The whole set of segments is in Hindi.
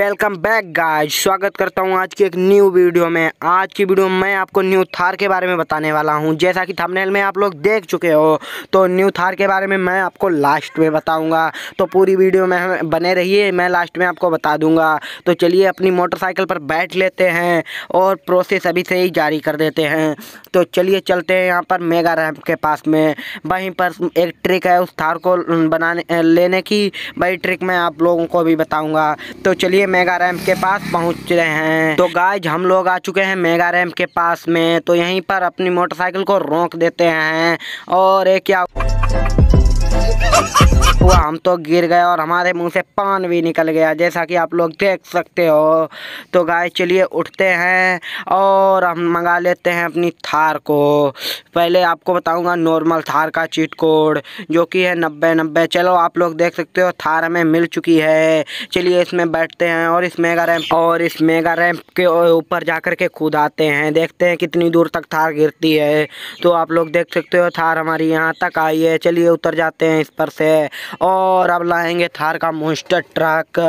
वेलकम बैक गाइज स्वागत करता हूँ आज की एक न्यू वीडियो में आज की वीडियो में मैं आपको न्यू थार के बारे में बताने वाला हूँ जैसा कि थंबनेल में आप लोग देख चुके हो तो न्यू थार के बारे में मैं आपको लास्ट में बताऊँगा तो पूरी वीडियो में बने रहिए मैं लास्ट में आपको बता दूंगा तो चलिए अपनी मोटरसाइकिल पर बैठ लेते हैं और प्रोसेस अभी से ही जारी कर देते हैं तो चलिए चलते हैं यहाँ पर मेगा रैम्प के पास में वहीं पर एक ट्रिक है उस थार को बनाने लेने की वही ट्रिक मैं आप लोगों को भी बताऊँगा तो चलिए मेगा रैम के पास पहुंच रहे हैं तो गाइज हम लोग आ चुके हैं मेगा रैम के पास में तो यहीं पर अपनी मोटरसाइकिल को रोक देते हैं और एक क्या हुआ हम तो गिर गए और हमारे मुंह से पान भी निकल गया जैसा कि आप लोग देख सकते हो तो गाय चलिए उठते हैं और हम मंगा लेते हैं अपनी थार को पहले आपको बताऊंगा नॉर्मल थार का चीट कोड जो कि है नब्बे नब्बे चलो आप लोग देख सकते हो थार हमें मिल चुकी है चलिए इसमें बैठते हैं और इस मेगा रैम्प और इस मेगा रैम्प के ऊपर जा कर के खुद आते हैं देखते हैं कितनी दूर तक थार गिरती है तो आप लोग देख सकते हो थार हमारी यहाँ तक आई है चलिए उतर जाते हैं इस पर से और अब लाएंगे थार का मोस्टर ट्रक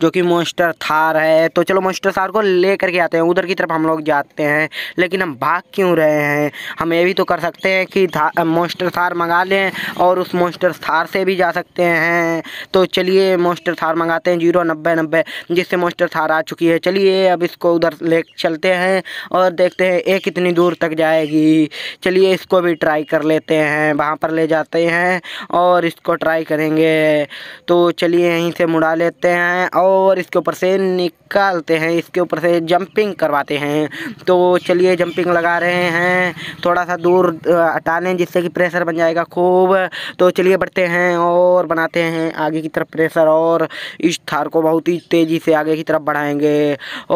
जो कि मोस्टर थार है तो चलो मोस्टर थार को ले करके आते हैं उधर की तरफ हम लोग जाते हैं लेकिन हम भाग क्यों रहे हैं हम ये भी तो कर सकते हैं कि था, मोस्टर थार मंगा लें और उस मोस्टर थार से भी जा सकते हैं तो चलिए मोस्टर थार मंगाते हैं जीरो नब्बे नब्बे जिससे मोस्टर थार आ चुकी है चलिए अब इसको उधर ले चलते हैं और देखते हैं ये कितनी दूर तक जाएगी चलिए इसको भी ट्राई कर लेते हैं वहाँ पर ले जाते हैं और इसको ट्राई करें करेंगे तो चलिए यहीं से मुड़ा लेते हैं और इसके ऊपर से निकालते हैं इसके ऊपर से जंपिंग करवाते हैं तो चलिए जंपिंग लगा रहे हैं थोड़ा सा दूर हटा लें जिससे कि प्रेशर बन जाएगा खूब तो चलिए बढ़ते हैं और बनाते हैं आगे की तरफ प्रेशर और इस थार को बहुत ही तेज़ी से आगे की तरफ बढ़ाएंगे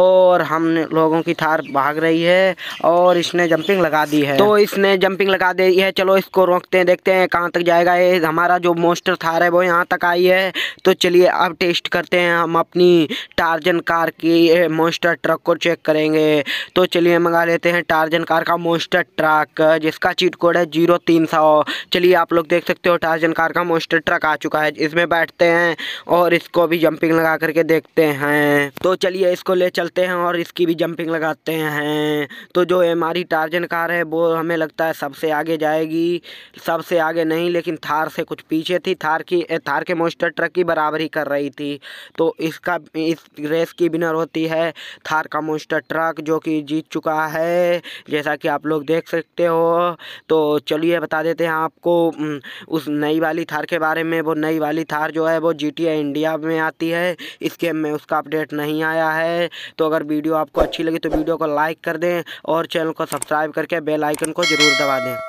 और हम लोगों की थार भाग रही है और इसने जंपिंग लगा दी है तो इसने जंपिंग लगा दी है चलो इसको रोकते हैं देखते हैं कहाँ तक जाएगा ये हमारा जो मोस्टर थार कार है वो यहाँ तक आई है तो चलिए अब टेस्ट करते हैं हम अपनी टार्जन कार की मोस्टर ट्रक को चेक करेंगे तो चलिए मंगा लेते हैं टार्जन कार का मोस्टर ट्रक जिसका चीट कोड है जीरो तीन सौ चलिए आप लोग देख सकते हो टार्जन कार का मोस्टर ट्रक आ चुका है इसमें बैठते हैं और इसको भी जंपिंग लगा करके देखते हैं तो चलिए इसको ले चलते हैं और इसकी भी जंपिंग लगाते हैं तो जो हमारी टार्जन कार है वो हमें लगता है सबसे आगे जाएगी सबसे आगे नहीं लेकिन थार से कुछ पीछे थी थार की थार के मोस्टर ट्रक की बराबरी कर रही थी तो इसका इस रेस की विनर होती है थार का मोस्टर ट्रक जो कि जीत चुका है जैसा कि आप लोग देख सकते हो तो चलिए बता देते हैं आपको उस नई वाली थार के बारे में वो नई वाली थार जो है वो जी इंडिया में आती है इस गेम में उसका अपडेट नहीं आया है तो अगर वीडियो आपको अच्छी लगी तो वीडियो को लाइक कर दें और चैनल को सब्सक्राइब करके बेल आइकन को ज़रूर दबा दें